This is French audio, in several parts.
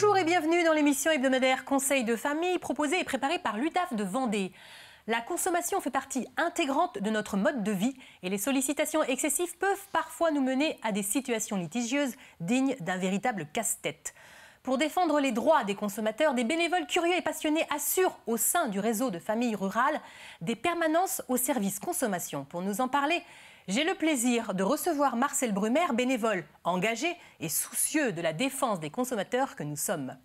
Bonjour et bienvenue dans l'émission hebdomadaire Conseil de famille proposée et préparée par l'UTAF de Vendée. La consommation fait partie intégrante de notre mode de vie et les sollicitations excessives peuvent parfois nous mener à des situations litigieuses dignes d'un véritable casse-tête. Pour défendre les droits des consommateurs, des bénévoles curieux et passionnés assurent au sein du réseau de familles rurales des permanences au service consommation. Pour nous en parler, j'ai le plaisir de recevoir Marcel Brumaire, bénévole, engagé et soucieux de la défense des consommateurs que nous sommes.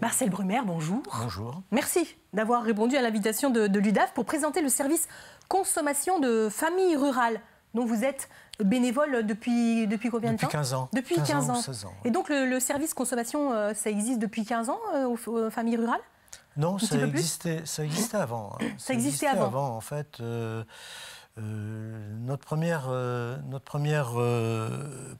Marcel Brumaire, bonjour. Bonjour. Merci d'avoir répondu à l'invitation de, l'UDAF pour présenter le service consommation de famille rurale dont vous êtes bénévole depuis, depuis combien de temps 15 ans. Depuis 15, ans. Et donc le, service consommation, euh, ça existe depuis 15 ans euh, aux familles rurales non, ça existait, ça existait avant. Hein. Ça, existait, avant. en fait. Euh, euh, notre première, euh, notre première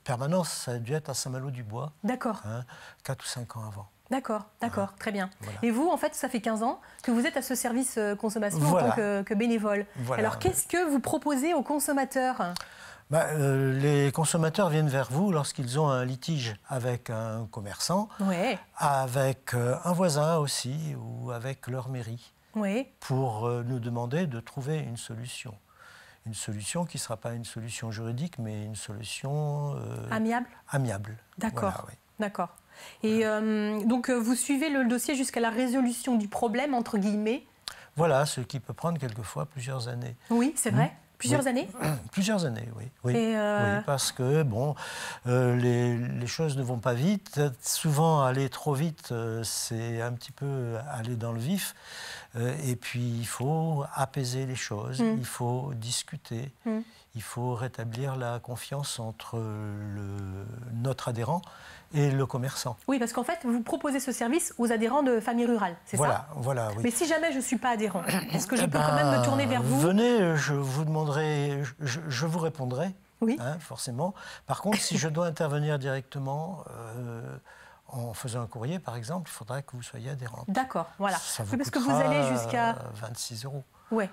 permanence, ça a dû être à Saint-Malo-du-Bois. D'accord. Hein, quatre ou cinq ans avant. D'accord, d'accord, hein. très bien. Et vous, en fait, ça fait 15 ans que vous êtes à ce service euh, consommation en tant que, bénévole. Alors, qu'est-ce que vous proposez aux consommateurs bah, euh, les consommateurs viennent vers vous lorsqu'ils ont un litige avec un commerçant, avec euh, un voisin aussi ou avec leur mairie, pour nous demander de trouver une solution. Une solution qui ne sera pas une solution juridique, mais une solution... amiable Amiable. D'accord. D'accord. Et euh, donc euh, vous suivez le dossier jusqu'à la résolution du problème, entre guillemets Voilà, ce qui peut prendre quelquefois plusieurs années. Oui, c'est vrai. Hmm. Plusieurs années Plusieurs années, oui. Oui. Euh, parce que, bon, les, choses ne vont pas vite. Souvent, aller trop vite, c'est un petit peu aller dans le vif. et puis, il faut apaiser les choses, hmm. il faut discuter. Hmm. Il faut rétablir la confiance entre notre adhérent et le commerçant. Oui, parce qu'en fait, vous proposez ce service aux adhérents de familles rurales, c'est ça Voilà, oui. Mais si jamais je ne suis pas adhérent, est-ce que je eh peux quand même me ben, tourner vers vous Venez, je vous demanderai, je, vous répondrai, oui. Hein, forcément. Par contre, si je dois intervenir directement... Euh, en faisant un courrier, par exemple, il faudra que vous soyez adhérent. D'accord, voilà. Ça vous parce que vous allez jusqu'à 26 euros. Oui,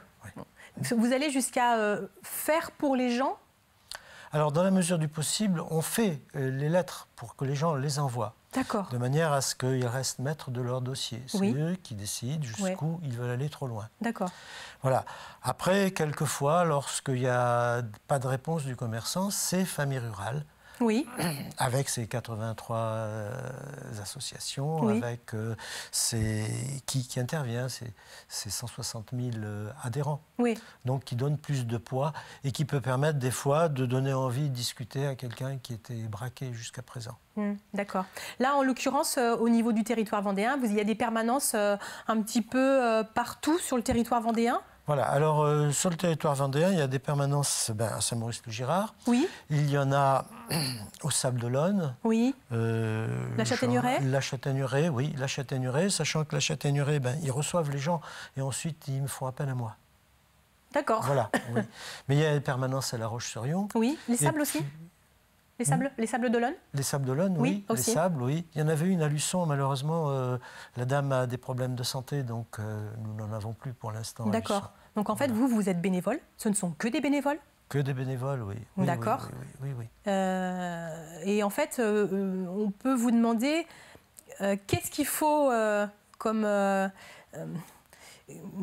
vous allez jusqu'à euh, faire pour les gens Alors, dans la mesure du possible, on fait euh, les lettres pour que les gens les envoient. D'accord. De manière à ce qu'ils restent maîtres de leur dossier. C'est eux qui décident jusqu'où ils veulent aller trop loin. D'accord. Voilà. Après, quelquefois, lorsqu'il n'y a pas de réponse du commerçant, c'est Famille Rurale Euh, oui. avec euh, ces 83 associations, avec qui, intervient, ces, 160 000 adhérents. Oui. Donc qui donne plus de poids et qui peut permettre des fois de donner envie de discuter à quelqu'un qui était braqué jusqu'à présent. Mmh, d'accord. Là, en l'occurrence, euh, au niveau du territoire vendéen, vous, il y a des permanences un petit peu partout sur le territoire vendéen voilà, alors euh, sur le territoire vendéen, il y a des permanences ben, à Saint-Maurice-le-Girard. Oui. Il y en a au Sable d'Olonne. Oui. Euh, la Châtaigneraie La Châtaigneraie, oui, la Châtaigneraie, sachant que la Châtaigneraie, ben, ils reçoivent les gens et ensuite ils me font appel à moi. D'accord. Voilà, oui. Mais il y a des permanences à La Roche-sur-Yon. Oui, les sables aussi les sables, les sables d'Olonne Les sables d'Olonne, oui. Les sables, oui. Il y en avait une à Luçon, malheureusement, euh, la dame a des problèmes de santé, donc euh, nous n'en avons plus pour l'instant. D'accord. Donc en fait, vous, vous êtes bénévole. Ce ne sont que des bénévoles que des bénévoles, oui. D'accord. Oui, oui, euh, et en fait, on peut vous demander qu'est-ce qu'il faut comme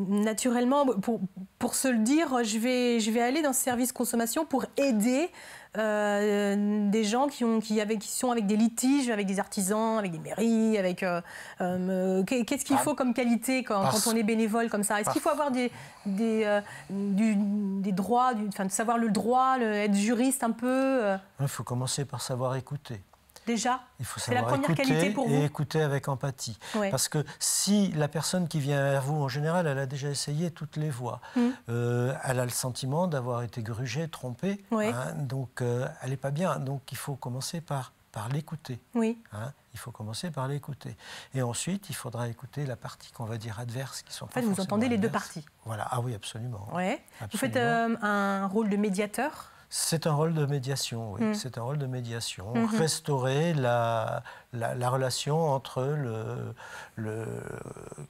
naturellement, pour, pour, se le dire, je vais, je vais aller dans ce service consommation pour aider euh, des gens qui, ont, qui, qui sont avec des litiges, avec des artisans, avec des mairies, avec... Euh, euh, qu'est-ce qu'il faut comme qualité quand, on est bénévole comme ça Est-ce qu'il faut avoir des, des, des droits, savoir le droit, le, être juriste un peu Il faut commencer par savoir écouter déjà. C'est la première qualité pour vous. Et écouter avec empathie. Parce que si la personne qui vient vers vous, en général, elle a déjà essayé toutes les voies, mm. euh, elle a le sentiment d'avoir été grugée, trompée, hein, donc euh, elle n'est pas bien. Donc il faut commencer par, par l'écouter. Oui. Hein. Il faut commencer par l'écouter. Et ensuite, il faudra écouter la partie qu'on va dire adverse. Qui sont en fait, vous entendez les deux parties. Voilà. Ah oui, absolument. Ouais. Vous faites euh, un rôle de médiateur c'est un rôle de médiation, oui. Mm. C'est un rôle de médiation. Mm-hmm. Restaurer la, relation entre le, le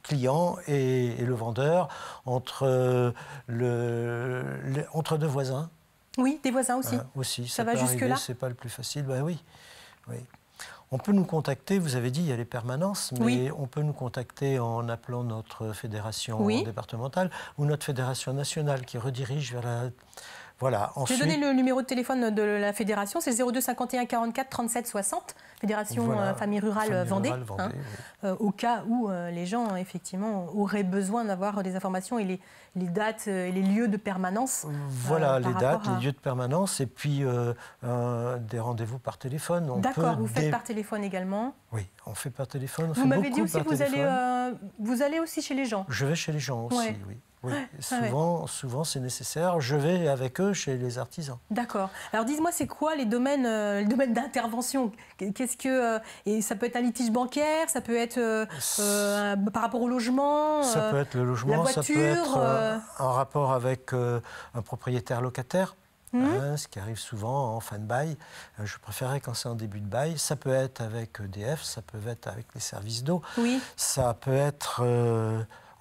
client et, le vendeur, entre, le, entre deux voisins. Oui, des voisins aussi. Hein, aussi, ça, va jusque-là. C'est pas le plus facile, ben oui. oui. On peut nous contacter, vous avez dit, il y a les permanences, mais on peut nous contacter en appelant notre fédération départementale ou notre fédération nationale qui redirige vers la voilà. je vais donner le numéro de téléphone de la fédération, c'est 02 51 44 37 60, Fédération euh, Famille Rurale euh, Vendée, hein, euh, au cas où les gens, effectivement, auraient besoin d'avoir des informations et les, dates et les lieux de permanence. Voilà, les dates, les lieux de permanence et puis des rendez-vous par téléphone. D'accord, vous faites par téléphone également Oui, on fait par téléphone. On vous m'avez dit aussi que vous allez, vous allez aussi chez les gens. Je vais chez les gens aussi, oui souvent, souvent c'est nécessaire. Je vais avec eux chez les artisans. D'accord. Alors dites-moi, c'est quoi les domaines, euh, d'intervention Qu'est-ce que euh, et ça peut être un litige bancaire, ça peut être euh, par rapport au logement, ça peut être le logement, la ça peut être en rapport avec un propriétaire locataire. Mmh. Hein, ce qui arrive souvent en fin de bail. je préférerais quand c'est en début de bail. Ça peut être avec EDF, ça peut être avec les services d'eau, oui. ça peut être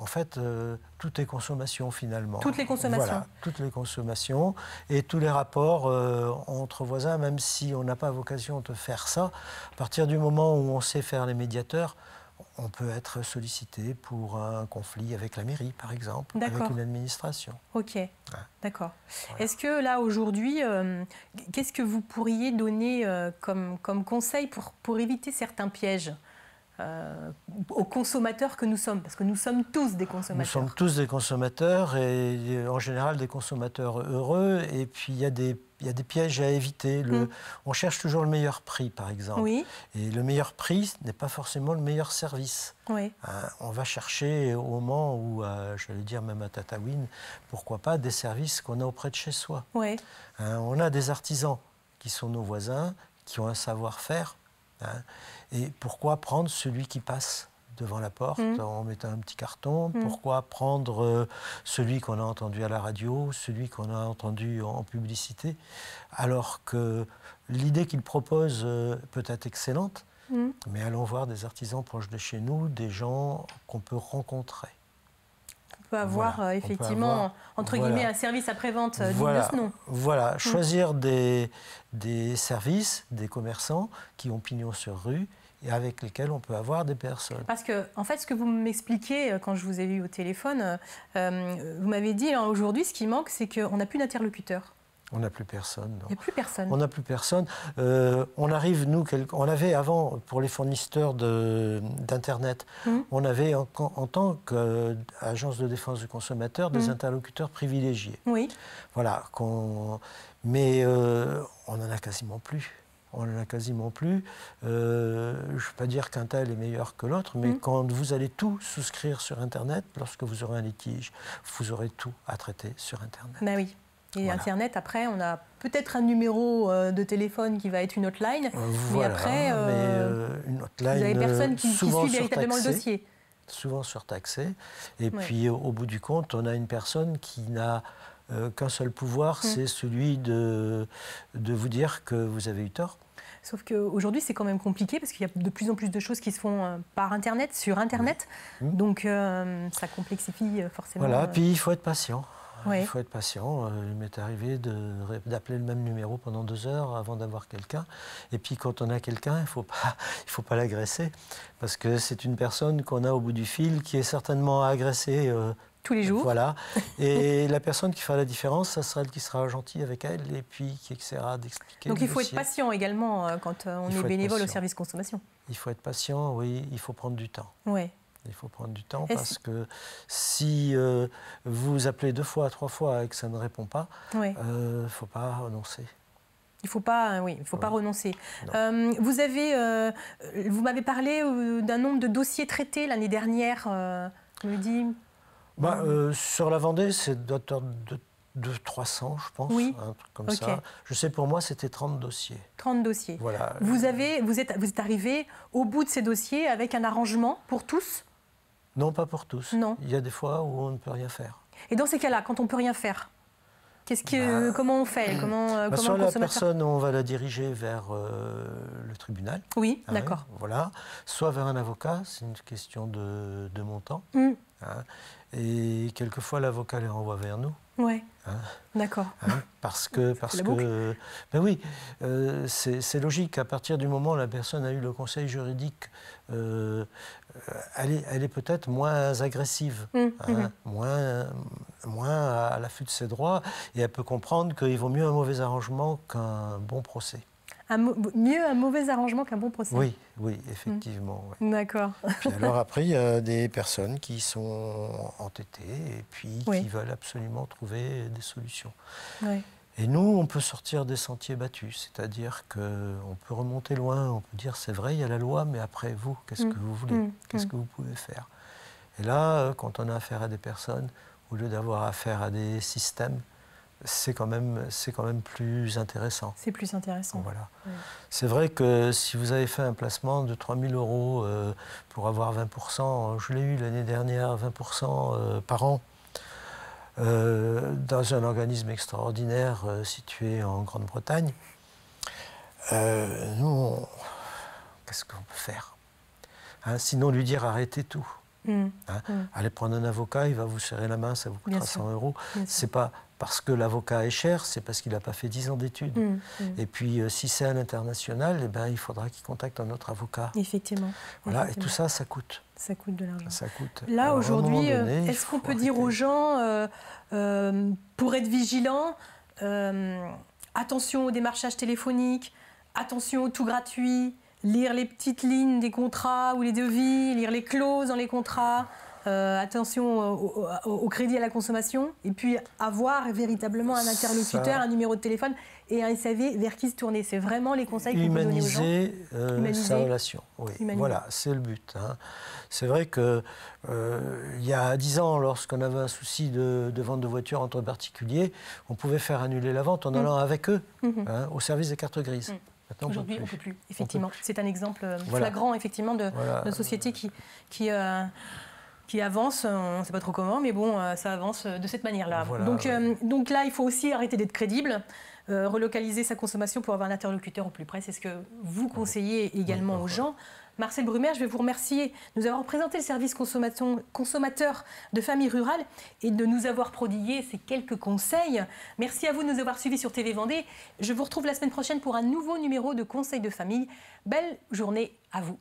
en fait, euh, tout est consommation finalement. Toutes les consommations. Voilà, toutes les consommations et tous les rapports euh, entre voisins, même si on n'a pas vocation de faire ça, à partir du moment où on sait faire les médiateurs, on peut être sollicité pour un conflit avec la mairie, par exemple, avec une administration. Ok, d'accord. Est-ce que là, aujourd'hui, euh, qu'est-ce que vous pourriez donner comme, conseil pour éviter certains pièges euh, aux consommateurs que nous sommes, parce que nous sommes tous des consommateurs. Nous sommes tous des consommateurs et euh, en général des consommateurs heureux. Et puis il y a des des pièges à éviter. Le, mm. On cherche toujours le meilleur prix, par exemple. Et le meilleur prix n'est pas forcément le meilleur service. Oui. Euh, on va chercher au moment où, vais j'allais dire même à Tatawin, pourquoi pas des services qu'on a auprès de chez soi. Oui. on a des artisans qui sont nos voisins, qui ont un savoir-faire Hein. Et pourquoi prendre celui qui passe devant la porte mm. en mettant un petit carton mm. Pourquoi prendre euh, celui qu'on a entendu à la radio, celui qu'on a entendu en, publicité Alors que l'idée qu'il propose euh, peut être excellente, mm. mais allons voir des artisans proches de chez nous, des gens qu'on peut rencontrer avoir euh, effectivement, entre guillemets, un service après-vente euh, voilà, Voilà, hum. choisir des, des services, des commerçants qui ont pignon sur rue et avec lesquels on peut avoir des personnes. Parce que, en fait, ce que vous m'expliquez euh, quand je vous ai vu au téléphone, vous m'avez dit, hein, aujourd'hui, ce qui manque, c'est qu'on n'a plus d'interlocuteur. On n'a plus personne. a plus personne. On n'a plus personne. Euh, on arrive, nous, on avait avant, pour les fournisseurs d'Internet, hmm. on avait en, tant qu'agence de défense du consommateur des hmm. interlocuteurs privilégiés. Oui. Voilà. Mais euh, on n'en a quasiment plus. On n'en a quasiment plus. Euh, je ne veux pas dire qu'un tel est meilleur que l'autre, mais hmm. quand vous allez tout souscrire sur Internet, lorsque vous aurez un litige, vous aurez tout à traiter sur Internet. Ben oui. Et Internet, après, on a peut-être un numéro euh, de téléphone qui va être une hotline, euh, mais après, euh, une vous personne qui, suit véritablement le dossier. Souvent surtaxé. Et puis, au bout du compte, on a une personne qui n'a qu'un seul pouvoir, mm. c'est celui de, de vous dire que vous avez eu tort. Sauf qu'aujourd'hui, c'est quand même compliqué parce qu'il y a de plus en plus de choses qui se font par Internet, sur Internet. Mm. Donc, ça complexifie forcément. Voilà, puis il faut être patient. Il faut être patient. Euh, il m'est arrivé d'appeler le même numéro pendant deux heures avant d'avoir quelqu'un. Et puis quand on a quelqu'un, il ne faut pas, pas l'agresser, parce que c'est une personne qu'on a au bout du fil qui est certainement agressée. Euh, tous les jours. Voilà. Et la personne qui fera la différence, ça sera elle qui sera gentille avec elle et puis qui essaiera d'expliquer. Donc il faut être patient également euh, quand on est bénévole au service consommation. Il faut être patient, oui, il faut prendre du temps. Oui. Il faut prendre du temps parce que si euh, vous appelez deux fois, trois fois et que ça ne répond pas, il ne euh, faut pas renoncer. Il faut pas, euh, oui, il faut pas renoncer. vous avez, vous m'avez parlé d'un nombre de dossiers traités l'année dernière. me bah, sur la Vendée, c'est d'auteur de 300, je pense, oui. un truc comme ça. Je sais, pour moi, c'était 30 dossiers. 30 dossiers. Voilà. Vous, avez, vous, êtes, vous êtes arrivé au bout de ces dossiers avec un arrangement pour tous non, pas pour tous. Non. Il y a des fois où on ne peut rien faire. Et dans ces cas-là, quand on ne peut rien faire, quest que, bah, comment on fait comment, bah, la personne, on va la diriger vers euh, le tribunal. Oui, hein, d'accord. Voilà. Soit vers un avocat, c'est une question de, montant. Mm. Hein. et quelquefois, l'avocat les renvoie vers nous. Ouais. Hein D'accord. Hein parce que, parce que, ben oui, euh, c'est logique. À partir du moment où la personne a eu le conseil juridique, euh, elle est, peut-être moins agressive, mmh, hein, mmh, mmh. moins, à l'affût de ses droits, et elle peut comprendre qu'il vaut mieux un mauvais arrangement qu'un bon procès mieux un mauvais arrangement qu'un bon procès. Oui, oui, effectivement. Mm. D'accord. – D'accord. alors après, il y a des personnes qui sont entêtées et puis qui veulent absolument trouver des solutions. Et nous, on peut sortir des sentiers battus, c'est-à-dire qu'on peut remonter loin, on peut dire c'est vrai, il y a la loi, mais après vous, qu'est-ce mm. que vous voulez mm. Qu'est-ce que vous pouvez faire Et là, euh, quand on a affaire à des personnes, au lieu d'avoir affaire à des systèmes, c'est quand, même, quand même plus intéressant. C'est plus intéressant. Voilà. C'est vrai que si vous avez fait un placement de 3000 euros euh, pour avoir 20%, je l'ai eu l'année dernière, 20% euh, par an, euh, dans un organisme extraordinaire situé en Grande-Bretagne, nous, qu'est-ce qu'on peut faire hein, Sinon lui dire arrêtez tout. Mmh. Hein, mmh. Allez prendre un avocat, il va vous serrer la main, ça vous coûtera 100 euros. C'est pas parce que l'avocat est cher, c'est parce qu'il n'a pas fait 10 ans d'études. Mmh, mmh. Et puis, euh, si c'est à l'international, eh ben, il faudra qu'il contacte un autre avocat. Effectivement. Voilà, et tout ça, ça coûte. Ça coûte de l'argent. Ça coûte. Là, aujourd'hui, euh, est-ce qu'on peut dire aux gens, euh, pour être vigilants, attention au démarchage téléphonique, attention au tout gratuit, lire les petites lignes des contrats ou les devis, lire les clauses dans les contrats, euh, attention au, crédit à la consommation, et puis avoir véritablement un interlocuteur, un numéro de téléphone et un SAV vers qui se tourner. C'est vraiment les conseils qu'on peut donner aux gens. Humaniser euh, sa relation. Voilà, c'est le but. Hein. C'est vrai que euh, il y a dix ans, lorsqu'on avait un souci de, vente de voitures entre particuliers, on pouvait faire annuler la vente en mm. allant avec eux mm-hmm. hein, au service des cartes grises. Mm. Aujourd'hui, on ne peut plus, effectivement. C'est un exemple euh, flagrant, effectivement, de, société qui, euh, qui, avance, on ne sait pas trop comment, mais bon, euh, ça avance de cette manière-là. donc, donc là, il faut aussi arrêter d'être crédible. relocaliser sa consommation pour avoir un interlocuteur au plus près, c'est ce que vous conseillez également aux gens. Marcel Brumer, je vais vous remercier de nous avoir présenté le service consommateur de famille rurale et de nous avoir prodigué ces quelques conseils. Merci à vous de nous avoir suivis sur TV Vendée. Je vous retrouve la semaine prochaine pour un nouveau numéro de Conseil de famille. Belle journée à vous.